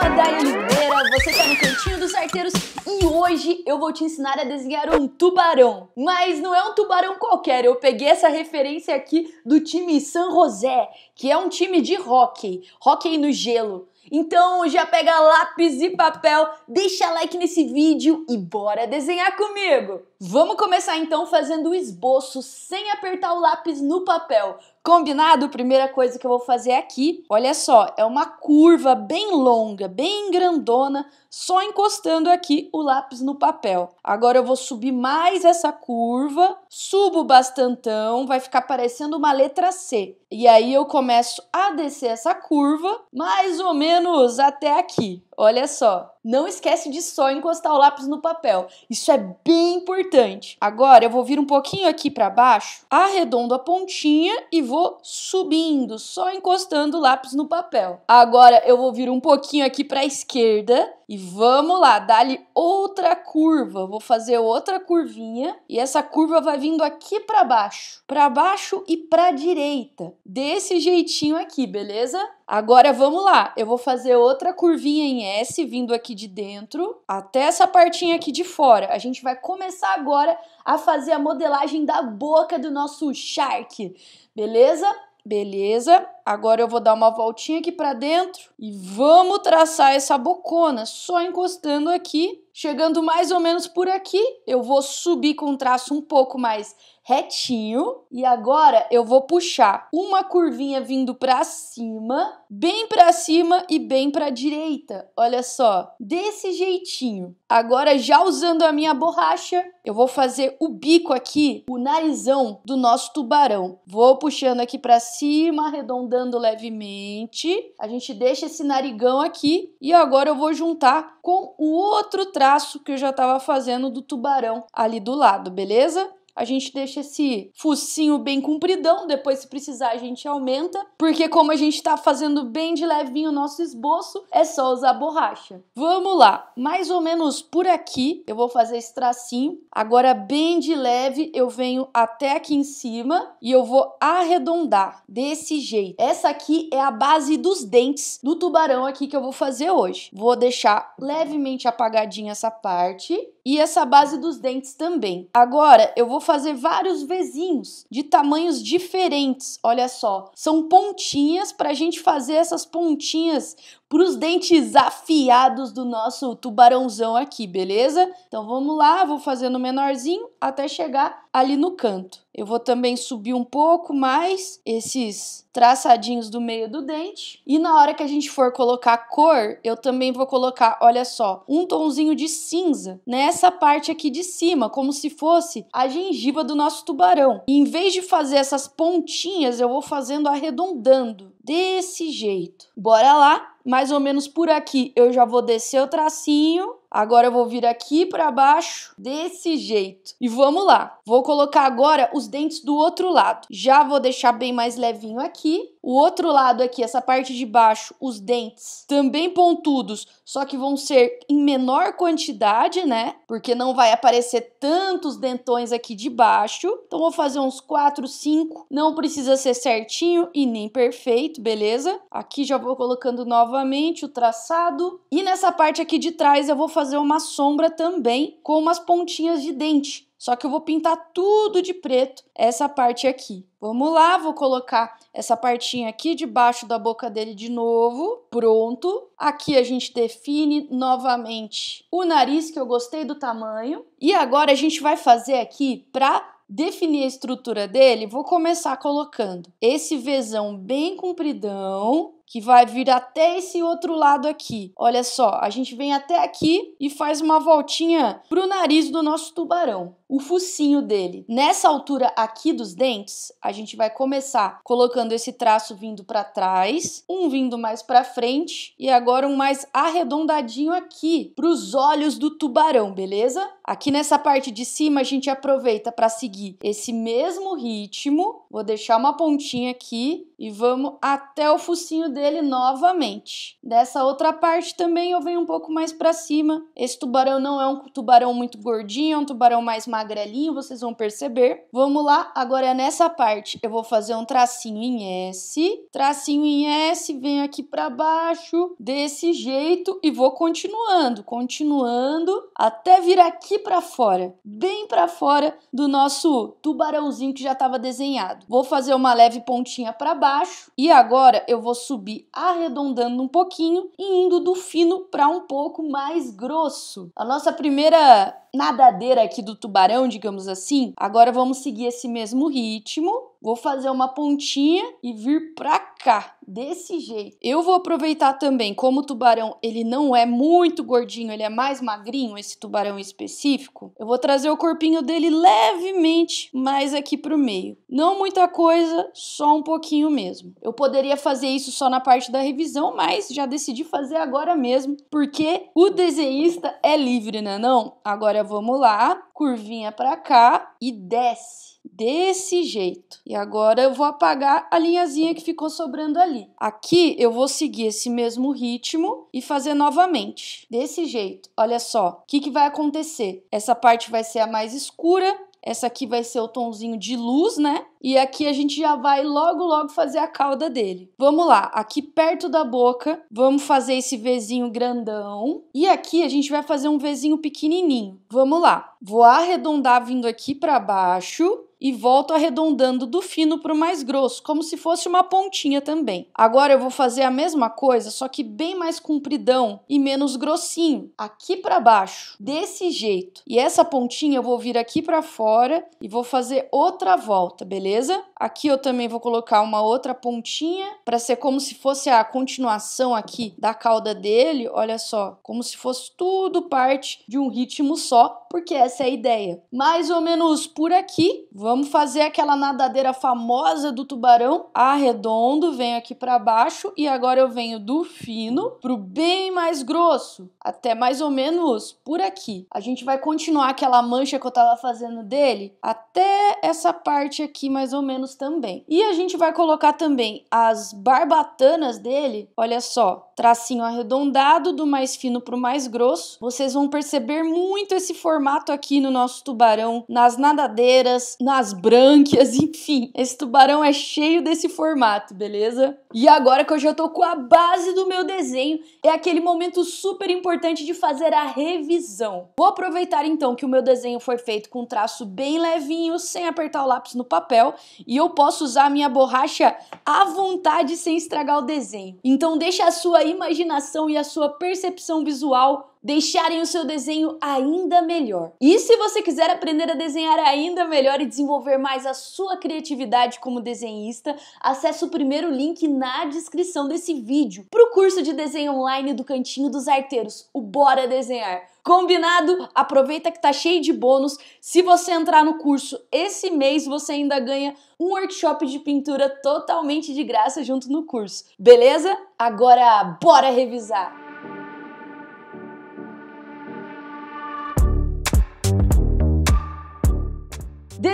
sou a Dai Oliveira, você tá no Cantinho dos Arteiros e hoje eu vou te ensinar a desenhar um tubarão. Mas não é um tubarão qualquer, eu peguei essa referência aqui do time San José, que é um time de hockey, hockey no gelo. Então já pega lápis e papel, deixa like nesse vídeo e bora desenhar comigo! Vamos começar então fazendo o esboço sem apertar o lápis no papel. Combinado? Primeira coisa que eu vou fazer aqui, olha só, é uma curva bem longa, bem grandona, só encostando aqui o lápis no papel. Agora eu vou subir mais essa curva, subo bastantão, vai ficar parecendo uma letra C. E aí eu começo a descer essa curva, mais ou menos até aqui, olha só. Não esquece de só encostar o lápis no papel. Isso é bem importante. Agora eu vou vir um pouquinho aqui para baixo, arredondo a pontinha e vou subindo, só encostando o lápis no papel. Agora eu vou vir um pouquinho aqui para a esquerda e vamos lá, dá-lhe outra curva. Vou fazer outra curvinha e essa curva vai vindo aqui para baixo, para baixo e para direita. Desse jeitinho aqui, beleza? Agora vamos lá, eu vou fazer outra curvinha em S, vindo aqui de dentro até essa partinha aqui de fora. A gente vai começar agora a fazer a modelagem da boca do nosso shark, beleza? Beleza, agora eu vou dar uma voltinha aqui para dentro e vamos traçar essa bocona, só encostando aqui Chegando mais ou menos por aqui, eu vou subir com um traço um pouco mais retinho e agora eu vou puxar uma curvinha vindo para cima, bem para cima e bem para direita. Olha só, desse jeitinho. Agora já usando a minha borracha, eu vou fazer o bico aqui, o narizão do nosso tubarão. Vou puxando aqui para cima, arredondando levemente. A gente deixa esse narigão aqui e agora eu vou juntar com o outro traço regaço que eu já estava fazendo do tubarão ali do lado, beleza? a gente deixa esse focinho bem compridão, depois se precisar a gente aumenta, porque como a gente tá fazendo bem de levinho o nosso esboço, é só usar borracha. Vamos lá, mais ou menos por aqui, eu vou fazer esse tracinho, agora bem de leve eu venho até aqui em cima e eu vou arredondar desse jeito. Essa aqui é a base dos dentes do tubarão aqui que eu vou fazer hoje. Vou deixar levemente apagadinha essa parte e essa base dos dentes também. Agora eu vou fazer vários vizinhos de tamanhos diferentes, olha só. São pontinhas para a gente fazer essas pontinhas para os dentes afiados do nosso tubarãozão aqui, beleza? Então vamos lá, vou fazendo menorzinho até chegar ali no canto. Eu vou também subir um pouco mais esses traçadinhos do meio do dente. E na hora que a gente for colocar cor, eu também vou colocar, olha só, um tonzinho de cinza nessa parte aqui de cima, como se fosse a gengiva do nosso tubarão. E em vez de fazer essas pontinhas, eu vou fazendo arredondando, desse jeito. Bora lá? Mais ou menos por aqui eu já vou descer o tracinho Agora eu vou vir aqui para baixo desse jeito. E vamos lá. Vou colocar agora os dentes do outro lado. Já vou deixar bem mais levinho aqui. O outro lado aqui, essa parte de baixo, os dentes também pontudos, só que vão ser em menor quantidade, né? Porque não vai aparecer tantos dentões aqui de baixo. Então vou fazer uns 4, 5. Não precisa ser certinho e nem perfeito, beleza? Aqui já vou colocando novamente o traçado. E nessa parte aqui de trás eu vou fazer fazer uma sombra também com umas pontinhas de dente. Só que eu vou pintar tudo de preto, essa parte aqui. Vamos lá, vou colocar essa partinha aqui debaixo da boca dele de novo. Pronto. Aqui a gente define novamente o nariz, que eu gostei do tamanho. E agora a gente vai fazer aqui para definir a estrutura dele, vou começar colocando esse Vzão bem compridão que vai vir até esse outro lado aqui. Olha só, a gente vem até aqui e faz uma voltinha pro nariz do nosso tubarão, o focinho dele. Nessa altura aqui dos dentes, a gente vai começar colocando esse traço vindo para trás, um vindo mais para frente e agora um mais arredondadinho aqui pros olhos do tubarão, beleza? Aqui nessa parte de cima a gente aproveita para seguir esse mesmo ritmo. Vou deixar uma pontinha aqui e vamos até o focinho dele novamente. Dessa outra parte também eu venho um pouco mais para cima. Esse tubarão não é um tubarão muito gordinho, é um tubarão mais magrelinho, vocês vão perceber. Vamos lá, agora é nessa parte eu vou fazer um tracinho em S, tracinho em S, venho aqui para baixo, desse jeito e vou continuando, continuando até vir aqui para fora, bem para fora do nosso tubarãozinho que já estava desenhado. Vou fazer uma leve pontinha para baixo baixo. E agora eu vou subir arredondando um pouquinho e indo do fino para um pouco mais grosso. A nossa primeira nadadeira aqui do tubarão, digamos assim. Agora vamos seguir esse mesmo ritmo vou fazer uma pontinha e vir pra cá, desse jeito. Eu vou aproveitar também, como o tubarão, ele não é muito gordinho, ele é mais magrinho, esse tubarão específico, eu vou trazer o corpinho dele levemente mais aqui pro meio. Não muita coisa, só um pouquinho mesmo. Eu poderia fazer isso só na parte da revisão, mas já decidi fazer agora mesmo, porque o desenhista é livre, né não? Agora vamos lá, curvinha pra cá e desce desse jeito. E agora eu vou apagar a linhazinha que ficou sobrando ali. Aqui eu vou seguir esse mesmo ritmo e fazer novamente, desse jeito. Olha só, o que, que vai acontecer? Essa parte vai ser a mais escura, essa aqui vai ser o tonzinho de luz, né? E aqui a gente já vai logo, logo fazer a cauda dele. Vamos lá, aqui perto da boca, vamos fazer esse Vzinho grandão. E aqui a gente vai fazer um Vzinho pequenininho. Vamos lá, vou arredondar vindo aqui para baixo e volto arredondando do fino para o mais grosso, como se fosse uma pontinha também. Agora eu vou fazer a mesma coisa, só que bem mais compridão e menos grossinho, aqui para baixo, desse jeito. E essa pontinha eu vou vir aqui para fora e vou fazer outra volta, beleza? Aqui eu também vou colocar uma outra pontinha para ser como se fosse a continuação aqui da cauda dele, olha só, como se fosse tudo parte de um ritmo só, porque essa é a ideia. Mais ou menos por aqui, vamos Vamos fazer aquela nadadeira famosa do tubarão. Arredondo, venho aqui para baixo e agora eu venho do fino pro bem mais grosso, até mais ou menos por aqui. A gente vai continuar aquela mancha que eu tava fazendo dele até essa parte aqui mais ou menos também. E a gente vai colocar também as barbatanas dele, olha só, tracinho arredondado do mais fino pro mais grosso. Vocês vão perceber muito esse formato aqui no nosso tubarão, nas nadadeiras, na as brânquias, enfim. Esse tubarão é cheio desse formato, beleza? E agora que eu já tô com a base do meu desenho, é aquele momento super importante de fazer a revisão. Vou aproveitar então que o meu desenho foi feito com um traço bem levinho, sem apertar o lápis no papel, e eu posso usar a minha borracha à vontade sem estragar o desenho. Então deixa a sua imaginação e a sua percepção visual deixarem o seu desenho ainda melhor. E se você quiser aprender a desenhar ainda melhor e desenvolver mais a sua criatividade como desenhista, acesse o primeiro link na descrição desse vídeo para o curso de desenho online do Cantinho dos Arteiros, o Bora Desenhar. Combinado? Aproveita que tá cheio de bônus. Se você entrar no curso esse mês, você ainda ganha um workshop de pintura totalmente de graça junto no curso. Beleza? Agora bora revisar.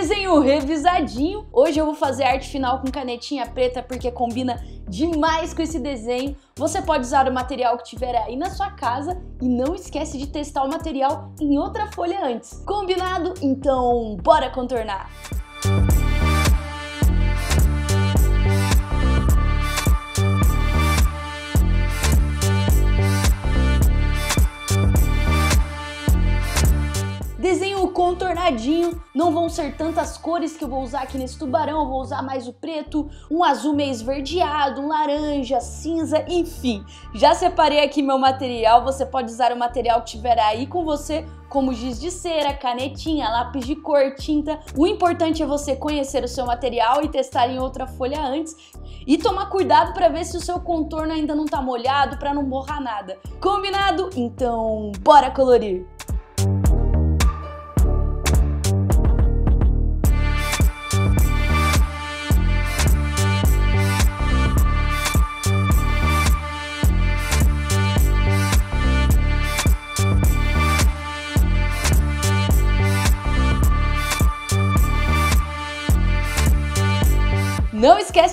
desenho revisadinho. Hoje eu vou fazer arte final com canetinha preta porque combina demais com esse desenho. Você pode usar o material que tiver aí na sua casa e não esquece de testar o material em outra folha antes. Combinado? Então bora contornar! Música contornadinho. Não vão ser tantas cores que eu vou usar aqui nesse tubarão, eu vou usar mais o preto, um azul meio esverdeado, um laranja, cinza, enfim. Já separei aqui meu material, você pode usar o material que tiver aí com você, como giz de cera, canetinha, lápis de cor, tinta. O importante é você conhecer o seu material e testar em outra folha antes e tomar cuidado para ver se o seu contorno ainda não tá molhado para não borrar nada. Combinado? Então, bora colorir!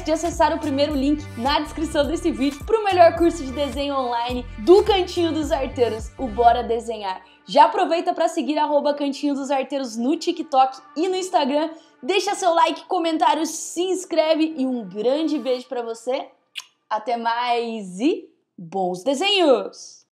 de acessar o primeiro link na descrição desse vídeo para o melhor curso de desenho online do Cantinho dos Arteiros, o Bora Desenhar. Já aproveita para seguir arroba Cantinho dos Arteiros no TikTok e no Instagram. Deixa seu like, comentário, se inscreve e um grande beijo para você. Até mais e bons desenhos!